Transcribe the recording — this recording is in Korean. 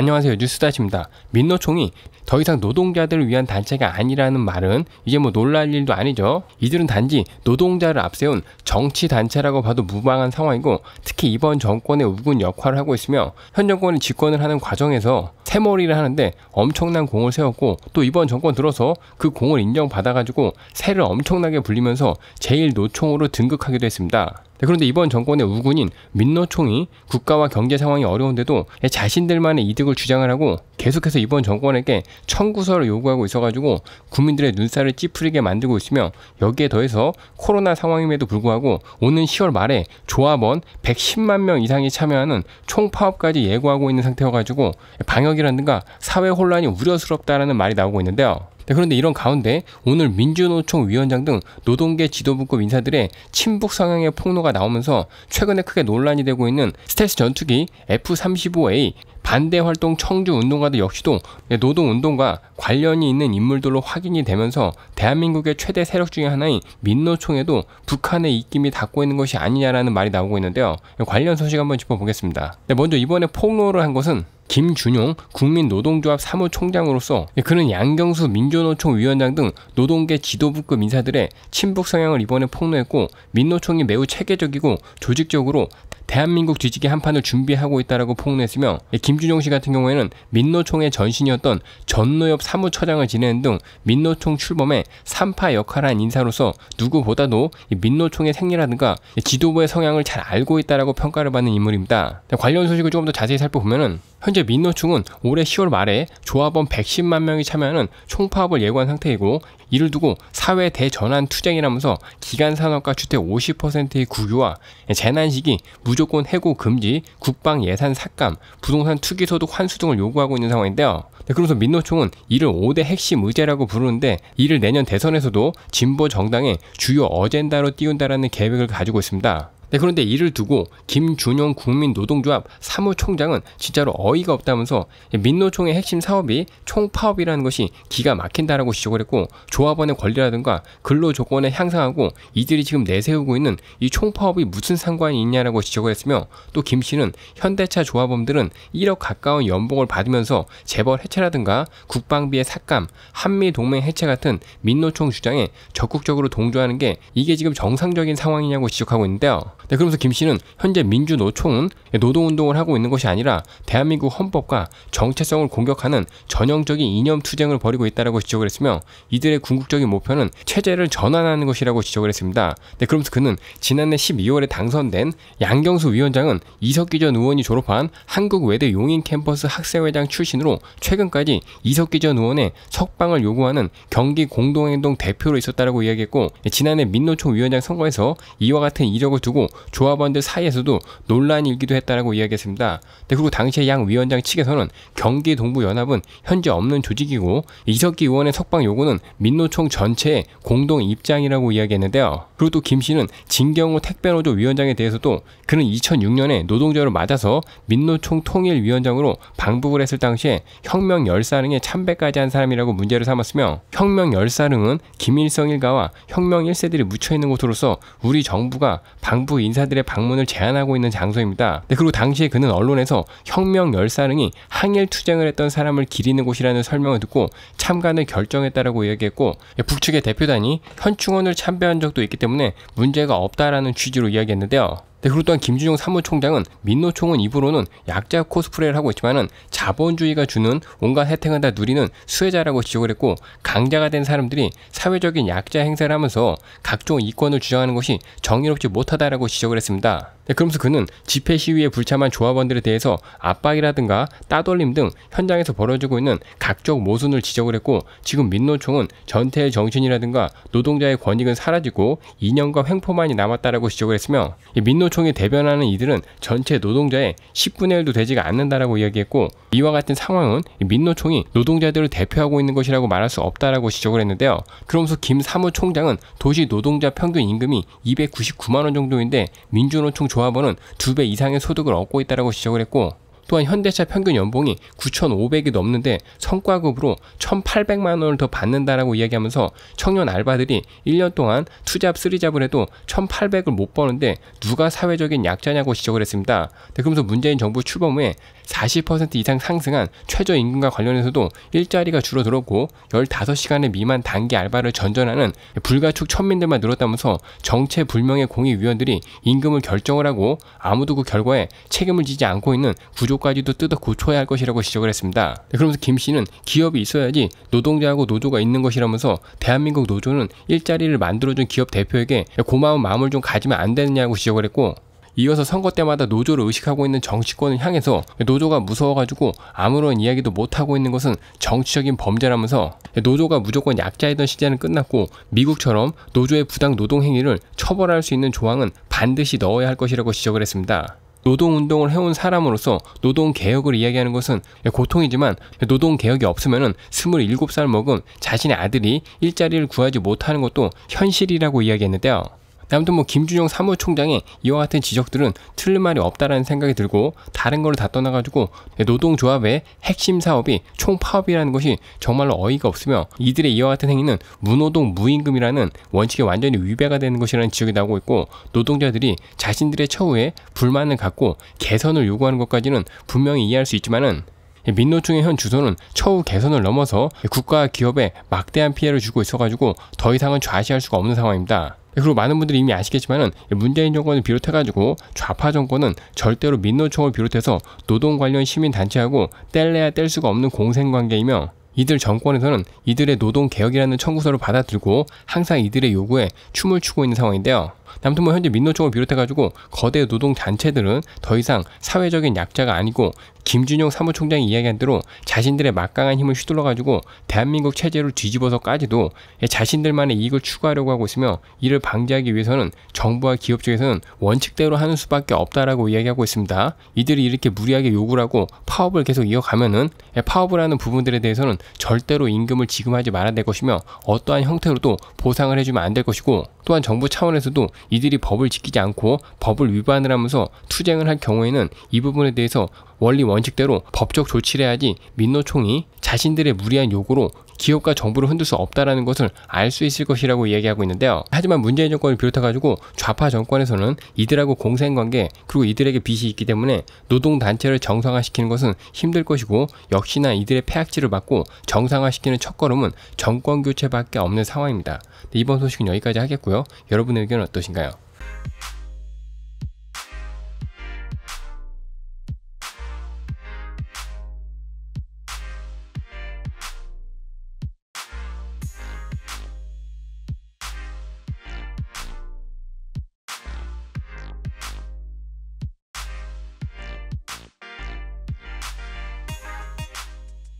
안녕하세요 뉴스다시입니다. 민노총이 더 이상 노동자들을 위한 단체가 아니라는 말은 이제 뭐 놀랄 일도 아니죠. 이들은 단지 노동자를 앞세운 정치 단체라고 봐도 무방한 상황이고 특히 이번 정권의 우군 역할을 하고 있으며 현 정권이 집권을 하는 과정에서 세머리를 하는데 엄청난 공을 세웠고 또 이번 정권 들어서 그 공을 인정받아가지고 세를 엄청나게 불리면서 제일 노총으로 등극하기도 했습니다. 네, 그런데 이번 정권의 우군인 민노총이 국가와 경제 상황이 어려운데도 자신들만의 이득을 주장을 하고 계속해서 이번 정권에게 청구서를 요구하고 있어가지고 국민들의 눈살을 찌푸리게 만들고 있으며 여기에 더해서 코로나 상황임에도 불구하고 오는 10월 말에 조합원 110만 명 이상이 참여하는 총파업까지 예고하고 있는 상태여가지고 방역이라든가 사회 혼란이 우려스럽다라는 말이 나오고 있는데요. 네, 그런데 이런 가운데 오늘 민주노총 위원장 등 노동계 지도부급 인사들의 친북 성향의 폭로가 나오면서 최근에 크게 논란이 되고 있는 스텔스 전투기 F-35A 반대 활동 청주 운동가도 역시도 네, 노동 운동과 관련이 있는 인물들로 확인이 되면서 대한민국의 최대 세력 중의 하나인 민노총에도 북한의 입김이 닿고 있는 것이 아니냐라는 말이 나오고 있는데요. 네, 관련 소식 한번 짚어보겠습니다. 네, 먼저 이번에 폭로를 한 것은 김준용 국민노동조합 사무총장으로서 그는 양경수 민주노총 위원장 등 노동계 지도부급 인사들의 친북 성향을 이번에 폭로했고 민노총이 매우 체계적이고 조직적으로 대한민국 뒤지기 한판을 준비하고 있다라고 폭로했으며 예, 김준용 씨 같은 경우에는 민노총의 전신이었던 전노엽 사무처장을 지내는 등 민노총 출범에 3파 역할한 인사로서 누구보다도 민노총의 생리라든가 지도부의 성향을 잘 알고 있다라고 평가를 받는 인물입니다. 관련 소식을 조금 더 자세히 살펴보면은 현재 민노총은 올해 10월 말에 조합원 110만 명이 참여하는 총파업을 예고한 상태이고 이를 두고 사회 대전환 투쟁이라면서 기간 산업과 주택 50%의 국유화, 재난 시기 무조건 해고 금지, 국방 예산 삭감, 부동산 투기 소득 환수 등을 요구하고 있는 상황인데요. 네, 그러면서 민노총은 이를 5대 핵심 의제라고 부르는데 이를 내년 대선에서도 진보 정당의 주요 어젠다로 띄운다라는 계획을 가지고 있습니다. 네, 그런데 이를 두고 김준용 국민노동조합 사무총장은 진짜로 어이가 없다면서 민노총의 핵심 사업이 총파업이라는 것이 기가 막힌다라고 지적을 했고 조합원의 권리라든가 근로조건을 향상하고 이들이 지금 내세우고 있는 이 총파업이 무슨 상관이 있냐라고 지적을 했으며 또 김 씨는 현대차 조합원들은 1억 가까운 연봉을 받으면서 재벌 해체라든가 국방비의 삭감, 한미동맹 해체 같은 민노총 주장에 적극적으로 동조하는 게 이게 지금 정상적인 상황이냐고 지적하고 있는데요. 네, 그러면서 김 씨는 현재 민주노총은 노동운동을 하고 있는 것이 아니라 대한민국 헌법과 정체성을 공격하는 전형적인 이념 투쟁을 벌이고 있다고 지적을 했으며 이들의 궁극적인 목표는 체제를 전환하는 것이라고 지적을 했습니다. 네, 그러면서 그는 지난해 12월에 당선된 양경수 위원장은 이석기 전 의원이 졸업한 한국외대 용인 캠퍼스 학생회장 출신으로 최근까지 이석기 전 의원의 석방을 요구하는 경기 공동행동 대표로 있었다고 이야기했고 네, 지난해 민노총 위원장 선거에서 이와 같은 이력을 두고 조합원들 사이에서도 논란이 일기도 했다라고 이야기했습니다. 그리고 당시에 양 위원장 측에서는 경기 동부 연합은 현재 없는 조직이고 이석기 의원의 석방 요구는 민노총 전체의 공동 입장이라고 이야기했는데요. 그리고 또김 씨는 진경호 택배노조 위원장에 대해서도 그는 2006년에 노동절을 맞아서 민노총 통일위원장으로 방북을 했을 당시에 혁명 열사릉에 참배까지 한 사람이라고 문제를 삼았으며 혁명 열사릉은 김일성 일가와 혁명 1세들이 묻혀있는 곳으로서 우리 정부가 방북 일 인사들의 방문을 제한하고 있는 장소입니다. 네, 그리고 당시에 그는 언론에서 혁명 열사릉이 항일 투쟁을 했던 사람을 기리는 곳이라는 설명을 듣고 참관을 결정했다라고 이야기했고 북측의 예, 대표단이 현충원을 참배한 적도 있기 때문에 문제가 없다라는 취지로 이야기했는데요. 그리고 또한 김준용 사무총장은 민노총은 입으로는 약자 코스프레를 하고 있지만은 자본주의가 주는 온갖 혜택을 다 누리는 수혜자라고 지적을 했고 강자가 된 사람들이 사회적인 약자 행세를 하면서 각종 이권을 주장하는 것이 정의롭지 못하다라고 지적을 했습니다. 네, 그러면서 그는 집회 시위에 불참한 조합원들에 대해서 압박이라든가 따돌림 등 현장에서 벌어지고 있는 각종 모순을 지적을 했고 지금 민노총은 전태의 정신이라든가 노동자의 권익은 사라지고 인연과 횡포만이 남았다라고 지적을 했으며 민노총이 대변하는 이들은 전체 노동자의 10분의 1도 되지가 않는다라고 이야기했고 이와 같은 상황은 민노총이 노동자들을 대표하고 있는 것이라고 말할 수 없다라고 지적을 했는데요. 그러면서 김 사무총장은 도시 노동자 평균 임금이 299만 원 정도인데 민주노총 조 조합원은 두배 이상의 소득을 얻고 있다고 지적을 했고 또한 현대차 평균 연봉이 9,500이 넘는데 성과급으로 1,800만 원을 더 받는다라고 이야기하면서 청년 알바들이 1년 동안 투잡, 쓰리잡을 해도 1,800을 못 버는데 누가 사회적인 약자냐고 지적을 했습니다. 네, 그러면서 문재인 정부 출범 후에 40% 이상 상승한 최저임금과 관련해서도 일자리가 줄어들었고 15시간의 미만 단기 알바를 전전하는 불가축 천민들만 늘었다면서 정체불명의 공익위원들이 임금을 결정을 하고 아무도 그 결과에 책임을 지지 않고 있는 구조 노조까지도 뜯어 고쳐야 할 것이라고 지적을 했습니다. 네, 그러면서 김 씨는 기업이 있어야지 노동자하고 노조가 있는 것이라면서 대한민국 노조는 일자리를 만들어준 기업 대표에게 고마운 마음을 좀 가지면 안 되느냐고 지적을 했고 이어서 선거 때마다 노조를 의식하고 있는 정치권을 향해서 노조가 무서워가지고 아무런 이야기도 못하고 있는 것은 정치적인 범죄라면서 노조가 무조건 약자이던 시대는 끝났고 미국처럼 노조의 부당 노동 행위를 처벌할 수 있는 조항은 반드시 넣어야 할 것이라고 지적을 했습니다. 노동 운동을 해온 사람으로서 노동 개혁을 이야기하는 것은 고통이지만 노동 개혁이 없으면은 27살 먹은 자신의 아들이 일자리를 구하지 못하는 것도 현실이라고 이야기했는데요. 아무튼 뭐 김준영 사무총장의 이와 같은 지적들은 틀린 말이 없다라는 생각이 들고 다른 걸 다 떠나가지고 노동조합의 핵심 사업이 총파업이라는 것이 정말로 어이가 없으며 이들의 이와 같은 행위는 무노동 무임금이라는 원칙에 완전히 위배가 되는 것이라는 지적이 나오고 있고 노동자들이 자신들의 처우에 불만을 갖고 개선을 요구하는 것까지는 분명히 이해할 수 있지만은 민노총의 현 주소는 처우 개선을 넘어서 국가 기업에 막대한 피해를 주고 있어가지고 더 이상은 좌시할 수가 없는 상황입니다. 그리고 많은 분들이 이미 아시겠지만은 문재인 정권을 비롯해가지고 좌파 정권은 절대로 민노총을 비롯해서 노동 관련 시민 단체하고 뗄래야 뗄 수가 없는 공생 관계이며 이들 정권에서는 이들의 노동 개혁이라는 청구서를 받아들고 항상 이들의 요구에 춤을 추고 있는 상황인데요. 남무튼뭐 현재 민노총을 비롯해가지고 거대 노동 단체들은 더 이상 사회적인 약자가 아니고 김준용 사무총장이 이야기한 대로 자신들의 막강한 힘을 휘둘러가지고 대한민국 체제를 뒤집어서까지도 자신들만의 이익을 추구하려고 하고 있으며 이를 방지하기 위해서는 정부와 기업 쪽에서는 원칙대로 하는 수밖에 없다라고 이야기하고 있습니다. 이들이 이렇게 무리하게 요구를 하고 파업을 계속 이어가면은 예, 파업을 하는 부분들에 대해서는 절대로 임금을 지급하지 말아야 될 것이며 어떠한 형태로도 보상을 해주면 안 될 것이고 또한 정부 차원에서도 이들이 법을 지키지 않고 법을 위반을 하면서 투쟁을 할 경우에는 이 부분에 대해서 원리 원칙대로 법적 조치를 해야지 민노총이 자신들의 무리한 요구로 기업과 정부를 흔들 수 없다라는 것을 알 수 있을 것이라고 이야기하고 있는데요. 하지만 문재인 정권을 비롯해 가지고 좌파 정권에서는 이들하고 공생 관계 그리고 이들에게 빚이 있기 때문에 노동 단체를 정상화시키는 것은 힘들 것이고 역시나 이들의 폐악질을 막고 정상화시키는 첫걸음은 정권 교체밖에 없는 상황입니다. 네, 이번 소식은 여기까지 하겠고요. 여러분의 의견은 어떠신가요?